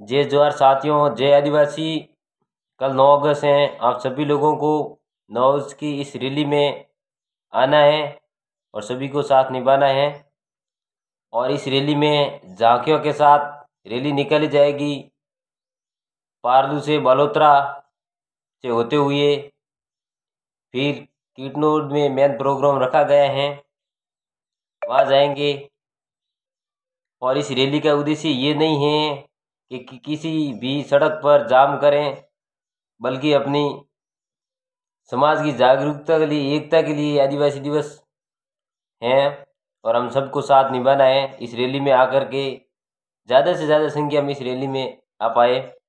जय जोहर साथियों जय आदिवासी कल नौ अगस्त हैं आप सभी लोगों को नौ अगस्त की इस रैली में आना है और सभी को साथ निभाना है और इस रैली में झांकियों के साथ रैली निकाली जाएगी पारदू से बालोत्रा से होते हुए फिर कीटनोड में मेन प्रोग्राम रखा गया है वहाँ जाएंगे और इस रैली का उद्देश्य ये नहीं है कि, किसी भी सड़क पर जाम करें बल्कि अपनी समाज की जागरूकता के लिए एकता के लिए आदिवासी दिवस हैं और हम सबको साथ निभाना है इस रैली में आकर के ज़्यादा से ज़्यादा संख्या में इस रैली में आ पाए